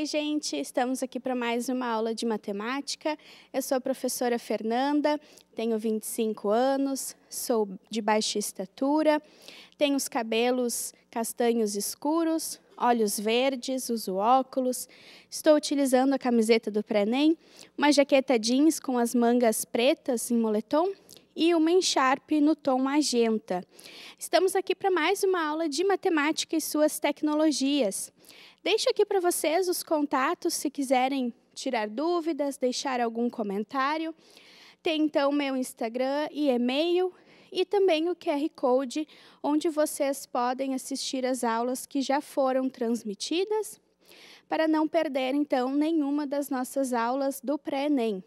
Oi, gente! Estamos aqui para mais uma aula de matemática. Eu sou a professora Fernanda, tenho 25 anos, sou de baixa estatura, tenho os cabelos castanhos escuros, olhos verdes, uso óculos, estou utilizando a camiseta do Prenem, uma jaqueta jeans com as mangas pretas em moletom e uma encharpe no tom magenta. Estamos aqui para mais uma aula de matemática e suas tecnologias. Deixo aqui para vocês os contatos, se quiserem tirar dúvidas, deixar algum comentário. Tem então meu Instagram e e-mail e também o QR Code, onde vocês podem assistir as aulas que já foram transmitidas, para não perder então nenhuma das nossas aulas do pré-ENEM.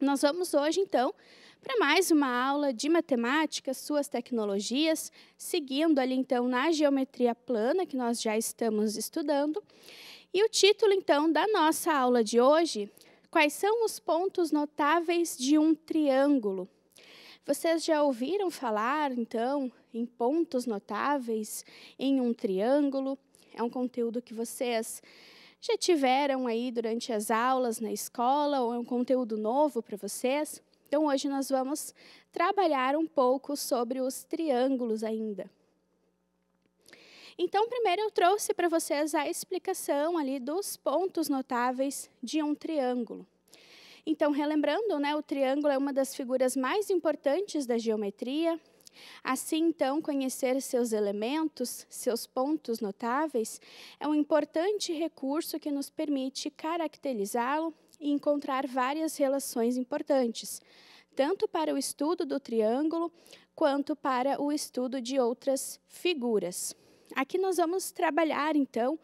Nós vamos hoje então para mais uma aula de matemática, suas tecnologias, seguindo ali então na geometria plana que nós já estamos estudando. E o título então da nossa aula de hoje, quais são os pontos notáveis de um triângulo? Vocês já ouviram falar então em pontos notáveis em um triângulo? É um conteúdo que vocês já tiveram aí durante as aulas na escola ou é um conteúdo novo para vocês? Então, hoje nós vamos trabalhar um pouco sobre os triângulos ainda. Então, primeiro eu trouxe para vocês a explicação ali dos pontos notáveis de um triângulo. Então, relembrando, né, o triângulo é uma das figuras mais importantes da geometria. Assim, então, conhecer seus elementos, seus pontos notáveis, é um importante recurso que nos permite caracterizá-lo e encontrar várias relações importantes, tanto para o estudo do triângulo quanto para o estudo de outras figuras. Aqui nós vamos trabalhar, então,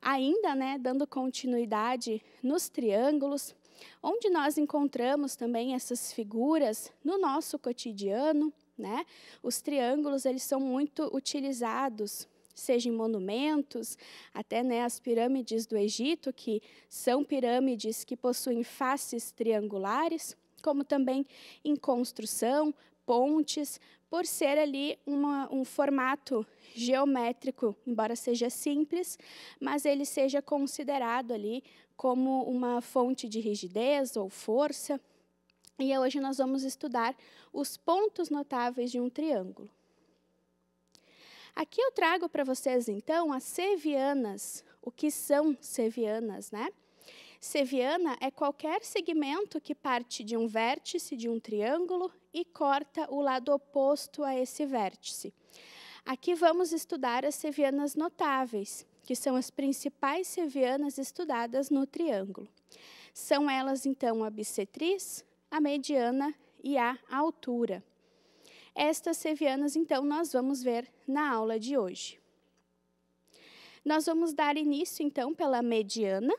ainda né, dando continuidade nos triângulos, onde nós encontramos também essas figuras no nosso cotidiano. Né? Os triângulos eles são muito utilizados seja em monumentos, até né, as pirâmides do Egito, que são pirâmides que possuem faces triangulares, como também em construção, pontes, por ser ali uma, um formato geométrico, embora seja simples, mas ele seja considerado ali como uma fonte de rigidez ou força. E hoje nós vamos estudar os pontos notáveis de um triângulo. Aqui eu trago para vocês então as sevianas. O que são sevianas, né? Seviana é qualquer segmento que parte de um vértice de um triângulo e corta o lado oposto a esse vértice. Aqui vamos estudar as sevianas notáveis, que são as principais sevianas estudadas no triângulo. São elas, então, a bissetriz, a mediana e a altura. Estas sevianas, então, nós vamos ver na aula de hoje. Nós vamos dar início, então, pela mediana.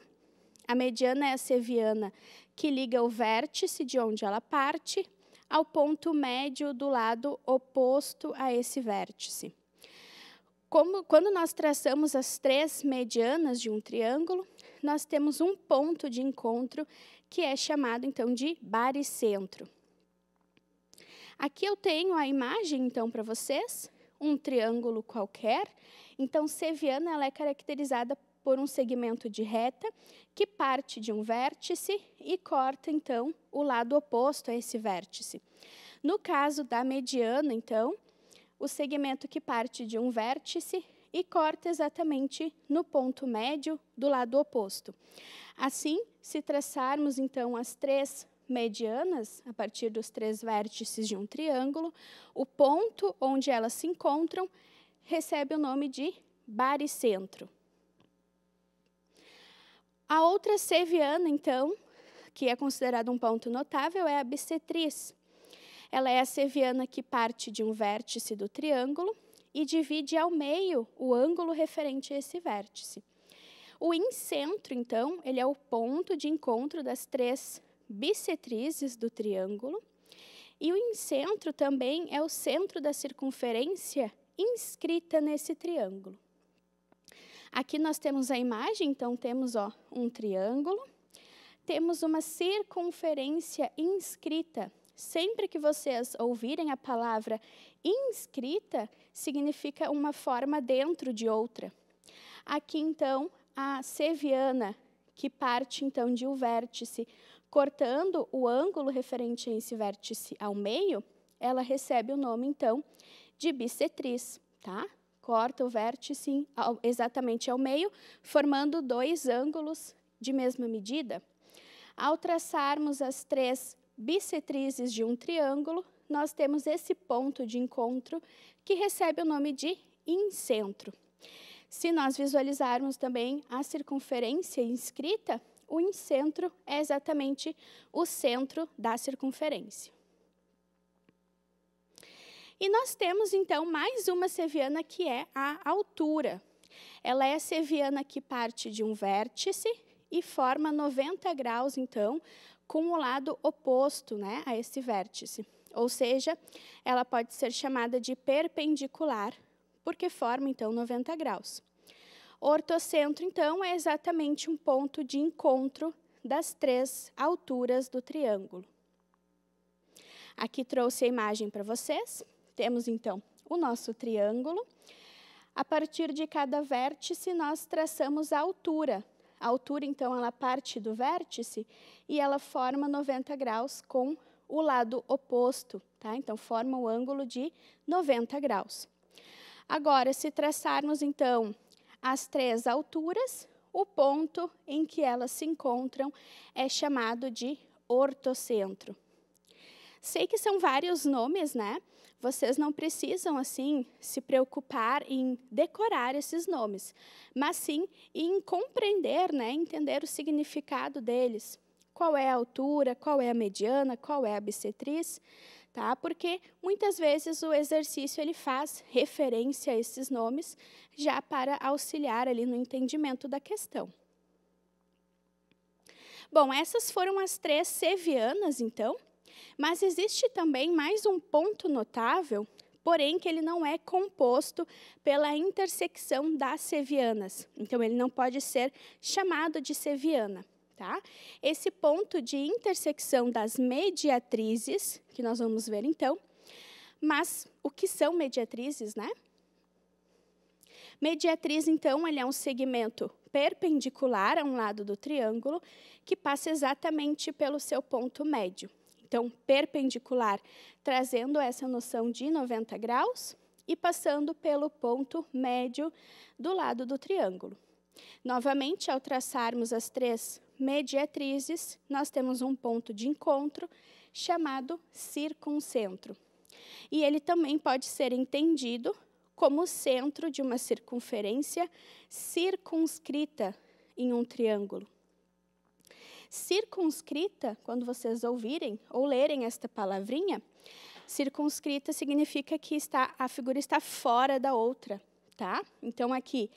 A mediana é a seviana que liga o vértice de onde ela parte ao ponto médio do lado oposto a esse vértice. Como, quando nós traçamos as três medianas de um triângulo, nós temos um ponto de encontro que é chamado então de baricentro. Aqui eu tenho a imagem, então, para vocês, um triângulo qualquer. Então, seviana ela é caracterizada por um segmento de reta que parte de um vértice e corta, então, o lado oposto a esse vértice. No caso da mediana, então, o segmento que parte de um vértice e corta exatamente no ponto médio do lado oposto. Assim, se traçarmos, então, as três medianas, a partir dos três vértices de um triângulo, o ponto onde elas se encontram recebe o nome de baricentro. A outra seviana, então, que é considerada um ponto notável, é a bissetriz. Ela é a seviana que parte de um vértice do triângulo e divide ao meio o ângulo referente a esse vértice. O incentro, então, ele é o ponto de encontro das três bissetrizes do triângulo. E o incentro também é o centro da circunferência inscrita nesse triângulo. Aqui nós temos a imagem, então temos ó, um triângulo, temos uma circunferência inscrita. Sempre que vocês ouvirem a palavra inscrita, significa uma forma dentro de outra. Aqui então a seviana, que parte então de um vértice cortando o ângulo referente a esse vértice ao meio, ela recebe o nome, então, de bissetriz, tá? Corta o vértice exatamente ao meio, formando dois ângulos de mesma medida. Ao traçarmos as três bissetrizes de um triângulo, nós temos esse ponto de encontro que recebe o nome de incentro. Se nós visualizarmos também a circunferência inscrita, o incentro é exatamente o centro da circunferência. E nós temos, então, mais uma seviana que é a altura. Ela é a seviana que parte de um vértice e forma 90 graus, então, com o lado oposto né, a esse vértice. Ou seja, ela pode ser chamada de perpendicular, porque forma, então, 90 graus. O ortocentro, então, é exatamente um ponto de encontro das três alturas do triângulo. Aqui trouxe a imagem para vocês. Temos, então, o nosso triângulo. A partir de cada vértice, nós traçamos a altura. A altura, então, ela parte do vértice e ela forma 90 graus com o lado oposto, tá? Então, forma o ângulo de 90 graus. Agora, se traçarmos, então, as três alturas, o ponto em que elas se encontram é chamado de ortocentro. Sei que são vários nomes, né? Vocês não precisam, assim, se preocupar em decorar esses nomes, mas sim em compreender, né? Entender o significado deles. Qual é a altura, qual é a mediana, qual é a bissetriz tá? Porque muitas vezes o exercício ele faz referência a esses nomes já para auxiliar ali no entendimento da questão. Bom, essas foram as três sevianas, então, mas existe também mais um ponto notável, porém que ele não é composto pela intersecção das sevianas. Então ele não pode ser chamado de seviana. Tá? Esse ponto de intersecção das mediatrizes, que nós vamos ver então, mas o que são mediatrizes, né? Mediatriz, então, ele é um segmento perpendicular a um lado do triângulo que passa exatamente pelo seu ponto médio. Então, perpendicular, trazendo essa noção de 90 graus e passando pelo ponto médio do lado do triângulo. Novamente, ao traçarmos as três mediatrizes, nós temos um ponto de encontro chamado circuncentro. E ele também pode ser entendido como centro de uma circunferência circunscrita em um triângulo. Circunscrita, quando vocês ouvirem ou lerem esta palavrinha, circunscrita significa que está, a figura está fora da outra, tá? Então aqui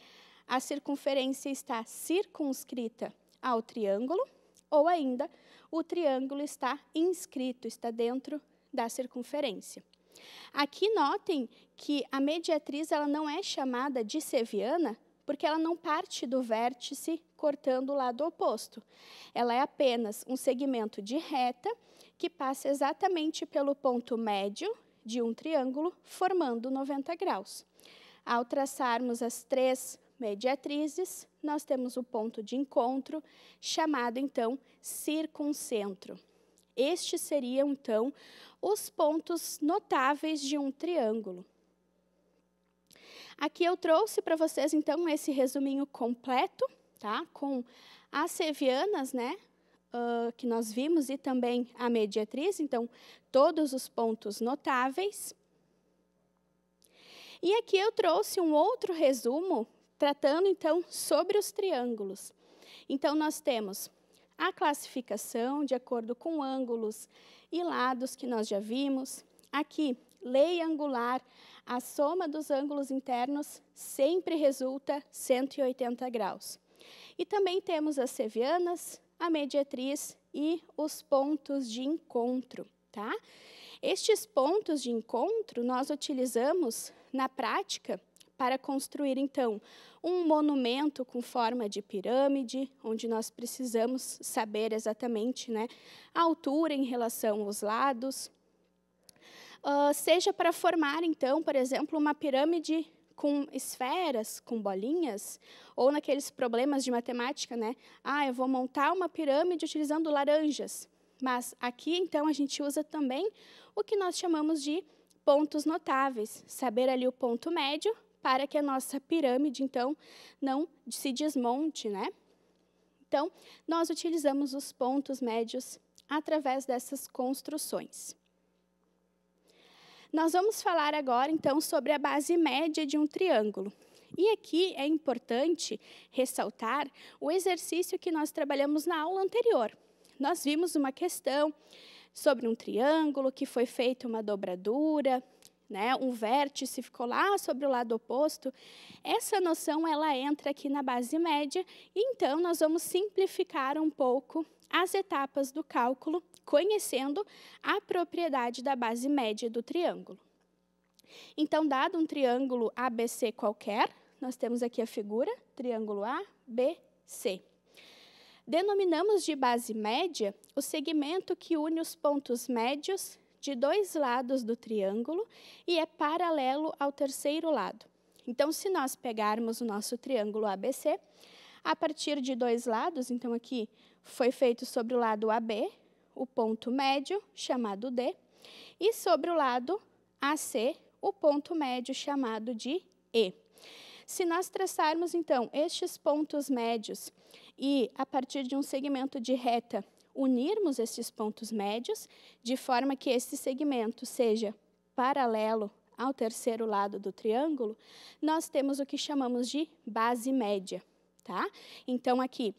a circunferência está circunscrita ao triângulo, ou ainda o triângulo está inscrito, está dentro da circunferência. Aqui notem que a mediatriz ela não é chamada de seviana porque ela não parte do vértice cortando o lado oposto. Ela é apenas um segmento de reta que passa exatamente pelo ponto médio de um triângulo, formando 90 graus. Ao traçarmos as três mediatrizes, nós temos o ponto de encontro, chamado então circuncentro. Estes seriam então os pontos notáveis de um triângulo. Aqui eu trouxe para vocês então esse resuminho completo, tá? Com as sevianas, né? Uh, que nós vimos e também a mediatriz, então todos os pontos notáveis. E aqui eu trouxe um outro resumo tratando então sobre os triângulos. Então nós temos a classificação de acordo com ângulos e lados que nós já vimos. Aqui, lei angular, a soma dos ângulos internos sempre resulta 180 graus. E também temos as sevianas, a mediatriz e os pontos de encontro, tá? Estes pontos de encontro nós utilizamos na prática para construir, então, um monumento com forma de pirâmide, onde nós precisamos saber exatamente né, a altura em relação aos lados. Uh, seja para formar, então, por exemplo, uma pirâmide com esferas, com bolinhas, ou naqueles problemas de matemática, né? Ah, eu vou montar uma pirâmide utilizando laranjas. Mas aqui, então, a gente usa também o que nós chamamos de pontos notáveis, saber ali o ponto médio para que a nossa pirâmide, então, não se desmonte, né? Então, nós utilizamos os pontos médios através dessas construções. Nós vamos falar agora, então, sobre a base média de um triângulo. E aqui é importante ressaltar o exercício que nós trabalhamos na aula anterior. Nós vimos uma questão sobre um triângulo, que foi feita uma dobradura, né? Um vértice ficou lá sobre o lado oposto. Essa noção ela entra aqui na base média, então nós vamos simplificar um pouco as etapas do cálculo, conhecendo a propriedade da base média do triângulo. Então, dado um triângulo ABC qualquer, nós temos aqui a figura, triângulo ABC. Denominamos de base média o segmento que une os pontos médios de dois lados do triângulo e é paralelo ao terceiro lado. Então, se nós pegarmos o nosso triângulo ABC, a partir de dois lados, então aqui foi feito sobre o lado AB, o ponto médio, chamado D, e sobre o lado AC, o ponto médio, chamado de E. Se nós traçarmos, então, estes pontos médios e, a partir de um segmento de reta, unirmos estes pontos médios, de forma que este segmento seja paralelo ao terceiro lado do triângulo, nós temos o que chamamos de base média. Tá? Então, aqui,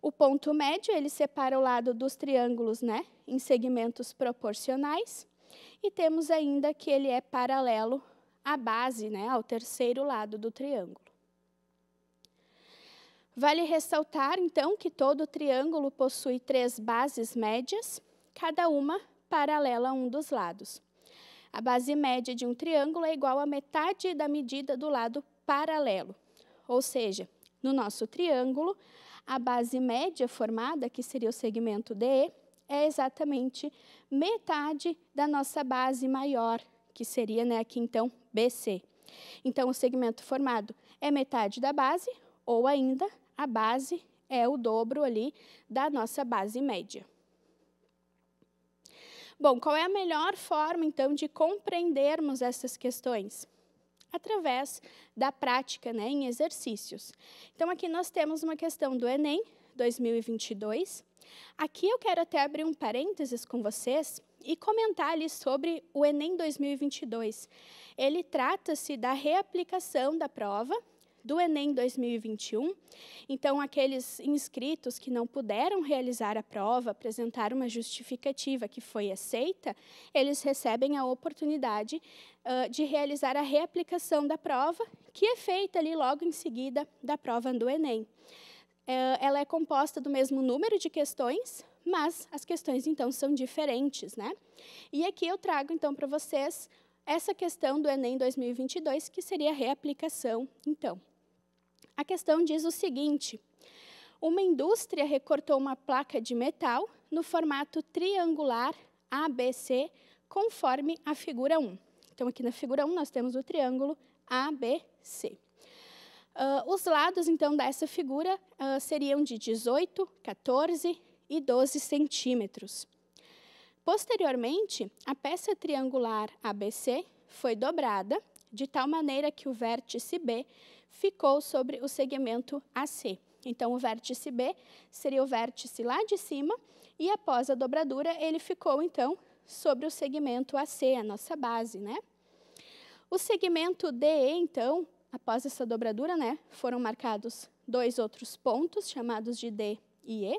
o ponto médio, ele separa o lado dos triângulos né, em segmentos proporcionais, e temos ainda que ele é paralelo à base, né, ao terceiro lado do triângulo. Vale ressaltar, então, que todo triângulo possui três bases médias, cada uma paralela a um dos lados. A base média de um triângulo é igual à metade da medida do lado paralelo. Ou seja, no nosso triângulo, a base média formada, que seria o segmento DE, é exatamente metade da nossa base maior, que seria né, aqui então BC. Então, o segmento formado é metade da base, ou ainda a base é o dobro ali da nossa base média. Bom, qual é a melhor forma então de compreendermos essas questões? Através da prática, né, em exercícios. Então aqui nós temos uma questão do ENEM 2022. Aqui eu quero até abrir um parênteses com vocês, e comentar ali sobre o Enem 2022. Ele trata-se da reaplicação da prova do Enem 2021. Então, aqueles inscritos que não puderam realizar a prova, apresentar uma justificativa que foi aceita, eles recebem a oportunidade uh, de realizar a reaplicação da prova, que é feita ali logo em seguida da prova do Enem. ela é composta do mesmo número de questões, mas as questões então são diferentes, né? E aqui eu trago então para vocês essa questão do Enem 2022, que seria a reaplicação, então. A questão diz o seguinte: uma indústria recortou uma placa de metal no formato triangular ABC, conforme a figura 1. Então, aqui na figura 1, nós temos o triângulo ABC. Uh, ah, os lados, então, dessa figura uh, seriam de 18, 14, e 12 centímetros. Posteriormente, a peça triangular ABC foi dobrada de tal maneira que o vértice B ficou sobre o segmento AC. Então, o vértice B seria o vértice lá de cima e após a dobradura ele ficou então sobre o segmento AC, a nossa base, né? O segmento DE, então, após essa dobradura, né, foram marcados dois outros pontos chamados de D e E.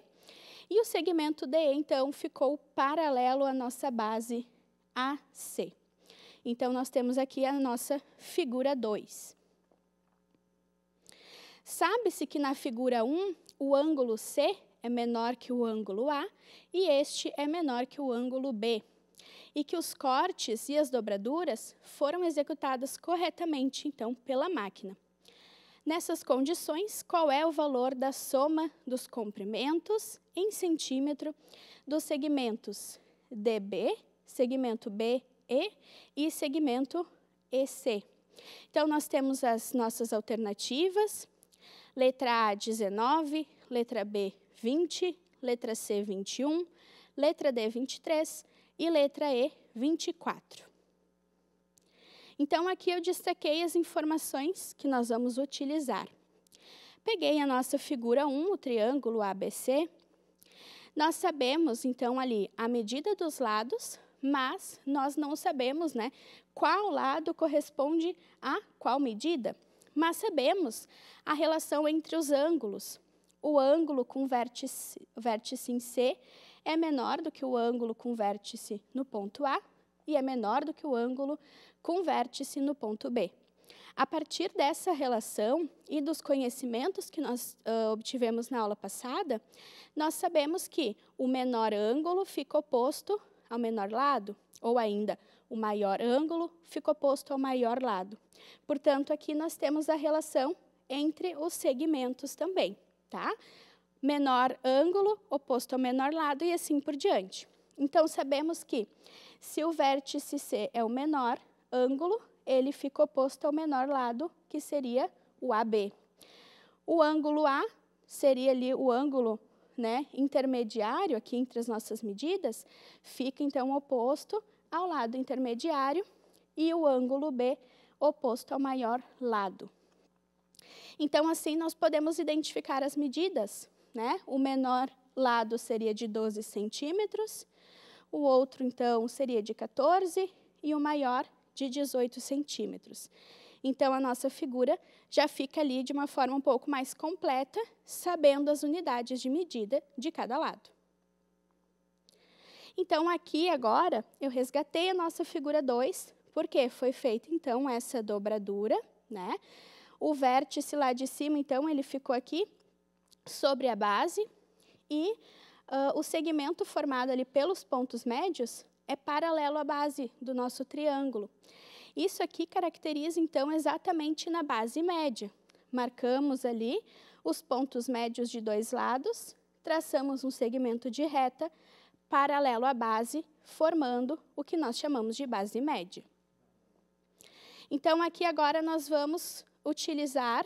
E o segmento D, então, ficou paralelo à nossa base AC. Então, nós temos aqui a nossa figura 2. Sabe-se que na figura 1, o ângulo C é menor que o ângulo A e este é menor que o ângulo B. E que os cortes e as dobraduras foram executadas corretamente, então, pela máquina. Nessas condições, qual é o valor da soma dos comprimentos em centímetro dos segmentos DB, segmento BE e segmento EC? Então, nós temos as nossas alternativas, letra A, 19, letra B, 20, letra C, 21, letra D, 23 e letra E, 24. Então, aqui eu destaquei as informações que nós vamos utilizar. Peguei a nossa figura 1, o triângulo ABC. Nós sabemos, então, ali a medida dos lados, mas nós não sabemos né, qual lado corresponde a qual medida. Mas sabemos a relação entre os ângulos. O ângulo com vértice, vértice em C é menor do que o ângulo com vértice no ponto A e é menor do que o ângulo converte-se no ponto B. A partir dessa relação e dos conhecimentos que nós uh, obtivemos na aula passada, nós sabemos que o menor ângulo fica oposto ao menor lado, ou ainda, o maior ângulo fica oposto ao maior lado. Portanto, aqui nós temos a relação entre os segmentos também, tá? Menor ângulo oposto ao menor lado e assim por diante. Então, sabemos que se o vértice C é o menor, ângulo, ele fica oposto ao menor lado, que seria o AB. O ângulo A seria ali o ângulo né, intermediário aqui entre as nossas medidas, fica então oposto ao lado intermediário e o ângulo B oposto ao maior lado. Então, assim, nós podemos identificar as medidas. Né? O menor lado seria de 12 centímetros, o outro, então, seria de 14 e o maior de 18 centímetros. Então, a nossa figura já fica ali de uma forma um pouco mais completa, sabendo as unidades de medida de cada lado. Então, aqui agora, eu resgatei a nossa figura 2, porque foi feita, então, essa dobradura, né? O vértice lá de cima, então, ele ficou aqui sobre a base e uh, o segmento formado ali pelos pontos médios é paralelo à base do nosso triângulo. Isso aqui caracteriza, então, exatamente na base média. Marcamos ali os pontos médios de dois lados, traçamos um segmento de reta paralelo à base, formando o que nós chamamos de base média. Então, aqui agora nós vamos utilizar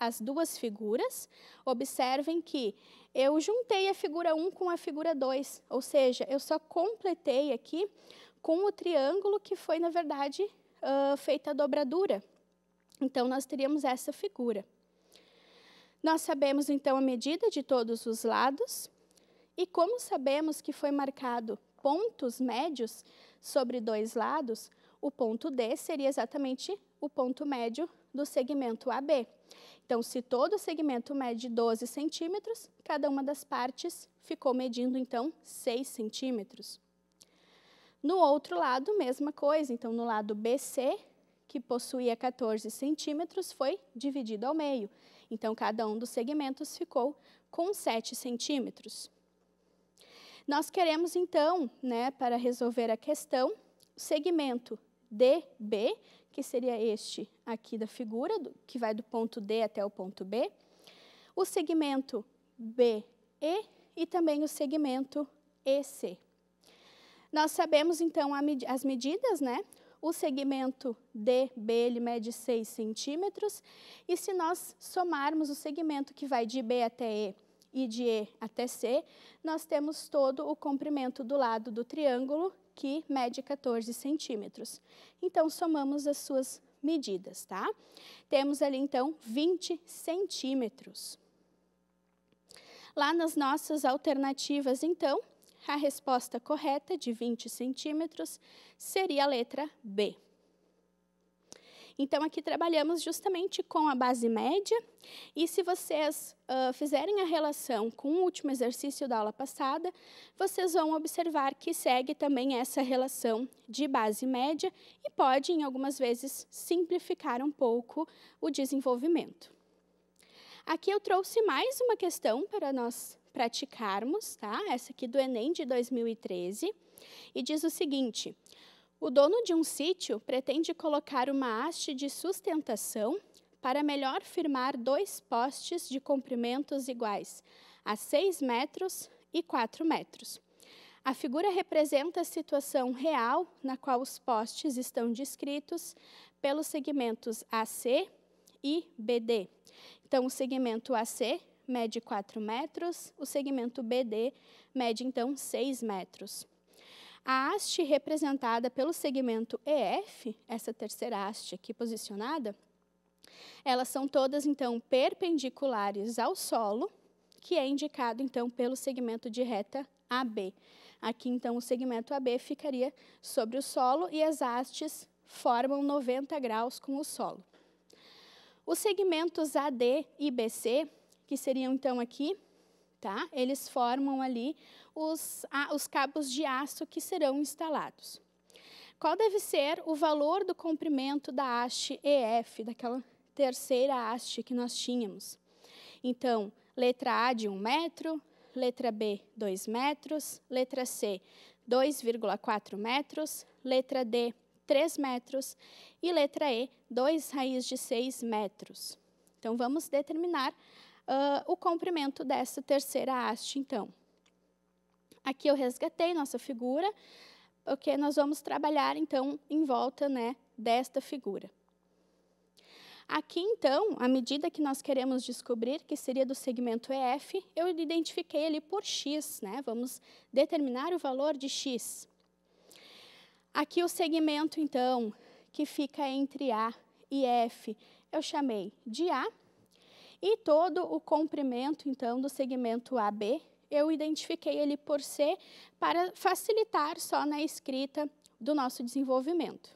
as duas figuras. Observem que eu juntei a figura 1 com a figura 2, ou seja, eu só completei aqui com o triângulo que foi, na verdade, uh, feita a dobradura. Então, nós teríamos essa figura. Nós sabemos, então, a medida de todos os lados. E como sabemos que foi marcado pontos médios sobre dois lados, o ponto D seria exatamente o ponto médio do segmento AB. Então, se todo o segmento mede 12 centímetros, cada uma das partes ficou medindo, então, 6 centímetros. No outro lado, mesma coisa. Então, no lado BC, que possuía 14 centímetros, foi dividido ao meio. Então, cada um dos segmentos ficou com 7 centímetros. Nós queremos, então, né, para resolver a questão, o segmento DB, que seria este aqui da figura, do, que vai do ponto D até o ponto B, o segmento BE e também o segmento EC. Nós sabemos, então, med as medidas, né? O segmento DB ele mede 6 centímetros, e se nós somarmos o segmento que vai de B até E e de E até C, nós temos todo o comprimento do lado do triângulo que mede 14 centímetros. Então, somamos as suas medidas, tá? Temos ali, então, 20 centímetros. Lá nas nossas alternativas, então, a resposta correta de 20 centímetros seria a letra B. Então, aqui trabalhamos justamente com a base média. E se vocês uh, fizerem a relação com o último exercício da aula passada, vocês vão observar que segue também essa relação de base média e pode, em algumas vezes, simplificar um pouco o desenvolvimento. Aqui eu trouxe mais uma questão para nós praticarmos, tá? Essa aqui do Enem de 2013, e diz o seguinte: o dono de um sítio pretende colocar uma haste de sustentação para melhor firmar dois postes de comprimentos iguais, a 6 metros e 4 metros. A figura representa a situação real na qual os postes estão descritos pelos segmentos AC e BD. Então, o segmento AC mede 4 metros, o segmento BD mede, então, 6 metros. A haste representada pelo segmento EF, essa terceira haste aqui posicionada, elas são todas, então, perpendiculares ao solo, que é indicado, então, pelo segmento de reta AB. Aqui, então, o segmento AB ficaria sobre o solo e as hastes formam 90 graus com o solo. Os segmentos AD e BC, que seriam, então, aqui, tá? eles formam ali os, a, os cabos de aço que serão instalados. Qual deve ser o valor do comprimento da haste EF, daquela terceira haste que nós tínhamos? Então, letra A de 1 um metro, letra B, 2 metros, letra C, 2,4 metros, letra D, 3 metros e letra E, 2 raiz de 6 metros. Então, vamos determinar uh, o comprimento dessa terceira haste, então. Aqui eu resgatei nossa figura, porque nós vamos trabalhar, então, em volta né, desta figura. Aqui, então, à medida que nós queremos descobrir que seria do segmento EF, eu identifiquei ali por X, né? Vamos determinar o valor de X. Aqui o segmento, então, que fica entre A e F, eu chamei de A, e todo o comprimento, então, do segmento AB eu identifiquei ele por C para facilitar só na escrita do nosso desenvolvimento.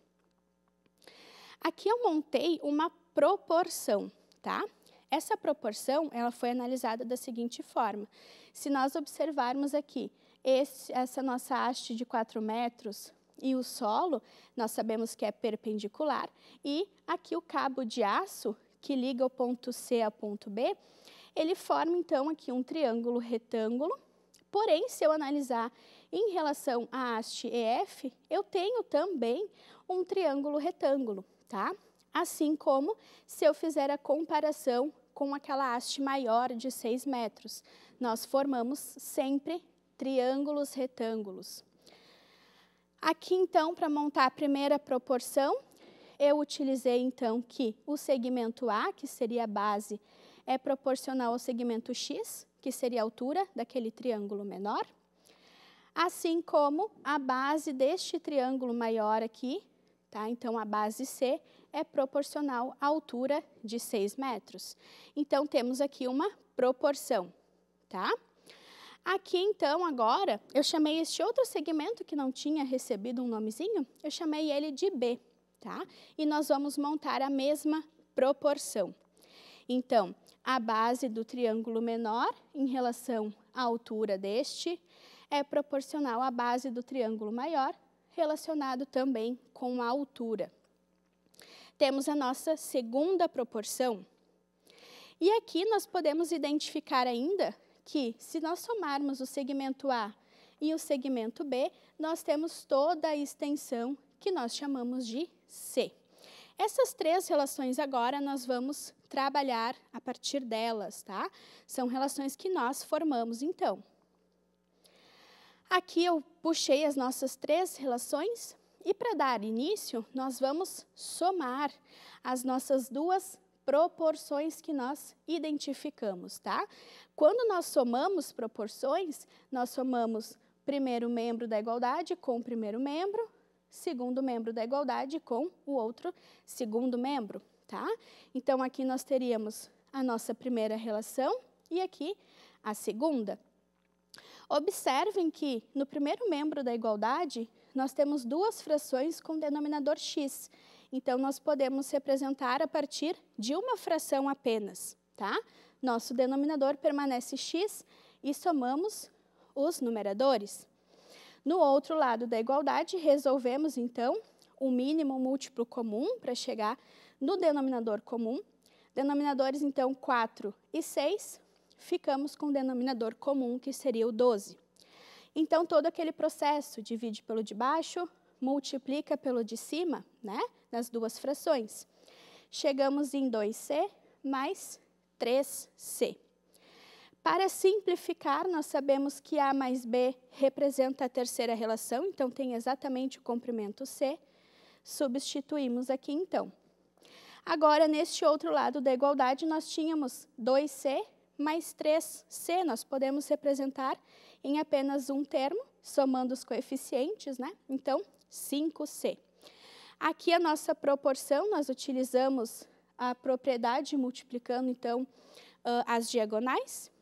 Aqui eu montei uma proporção, tá? Essa proporção, ela foi analisada da seguinte forma. Se nós observarmos aqui, esse, essa nossa haste de 4 metros e o solo, nós sabemos que é perpendicular, e aqui o cabo de aço, que liga o ponto C ao ponto B, ele forma, então, aqui um triângulo retângulo. Porém, se eu analisar em relação à haste EF, eu tenho também um triângulo retângulo, tá? Assim como se eu fizer a comparação com aquela haste maior de 6 metros. Nós formamos sempre triângulos retângulos. Aqui, então, para montar a primeira proporção, eu utilizei, então, que o segmento A, que seria a base é proporcional ao segmento X, que seria a altura daquele triângulo menor, assim como a base deste triângulo maior aqui, tá? Então, a base C é proporcional à altura de 6 metros. Então, temos aqui uma proporção, tá? Aqui, então, agora, eu chamei este outro segmento que não tinha recebido um nomezinho, eu chamei ele de B, tá? E nós vamos montar a mesma proporção. Então, a base do triângulo menor em relação à altura deste é proporcional à base do triângulo maior, relacionado também com a altura. Temos a nossa segunda proporção. E aqui nós podemos identificar ainda que, se nós somarmos o segmento A e o segmento B, nós temos toda a extensão que nós chamamos de C. Essas três relações agora nós vamos trabalhar a partir delas, tá? São relações que nós formamos então. Aqui eu puxei as nossas três relações e para dar início, nós vamos somar as nossas duas proporções que nós identificamos, tá? Quando nós somamos proporções, nós somamos primeiro membro da igualdade com o primeiro membro segundo membro da igualdade com o outro segundo membro, tá? Então aqui nós teríamos a nossa primeira relação e aqui a segunda. Observem que no primeiro membro da igualdade nós temos duas frações com denominador x. Então nós podemos representar a partir de uma fração apenas, tá? Nosso denominador permanece x e somamos os numeradores. No outro lado da igualdade, resolvemos então o mínimo múltiplo comum para chegar no denominador comum. Denominadores então 4 e 6, ficamos com o denominador comum que seria o 12. Então todo aquele processo divide pelo de baixo, multiplica pelo de cima, né, nas duas frações. Chegamos em 2c mais 3c. Para simplificar, nós sabemos que A mais B representa a terceira relação, então tem exatamente o comprimento C. Substituímos aqui, então. Agora, neste outro lado da igualdade, nós tínhamos 2C mais 3C. Nós podemos representar em apenas um termo, somando os coeficientes, né? Então, 5C. Aqui a nossa proporção, nós utilizamos a propriedade multiplicando, então, ah, as diagonais.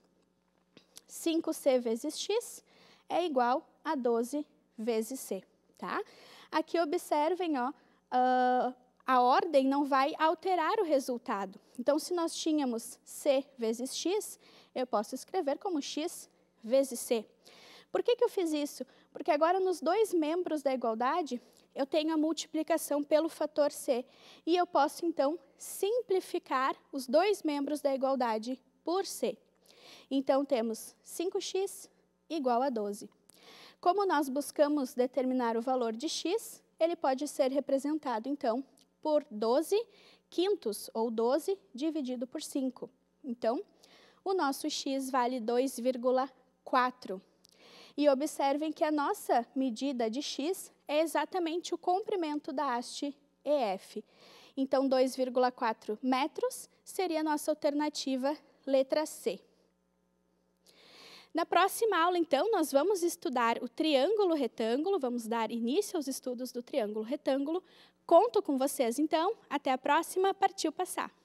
5C vezes X é igual a 12 vezes C, tá? Aqui observem, ó, uh, a ordem não vai alterar o resultado. Então, se nós tínhamos C vezes X, eu posso escrever como X vezes C. Por que, que eu fiz isso? Porque agora nos dois membros da igualdade, eu tenho a multiplicação pelo fator C. E eu posso, então, simplificar os dois membros da igualdade por C. Então, temos 5x igual a 12. Como nós buscamos determinar o valor de x, ele pode ser representado, então, por 12 quintos, ou 12 dividido por 5. Então, o nosso x vale 2,4. E observem que a nossa medida de x é exatamente o comprimento da haste EF. Então, 2,4 metros seria a nossa alternativa letra C. Na próxima aula, então, nós vamos estudar o triângulo retângulo, vamos dar início aos estudos do triângulo retângulo. Conto com vocês, então. Até a próxima. Partiu passar!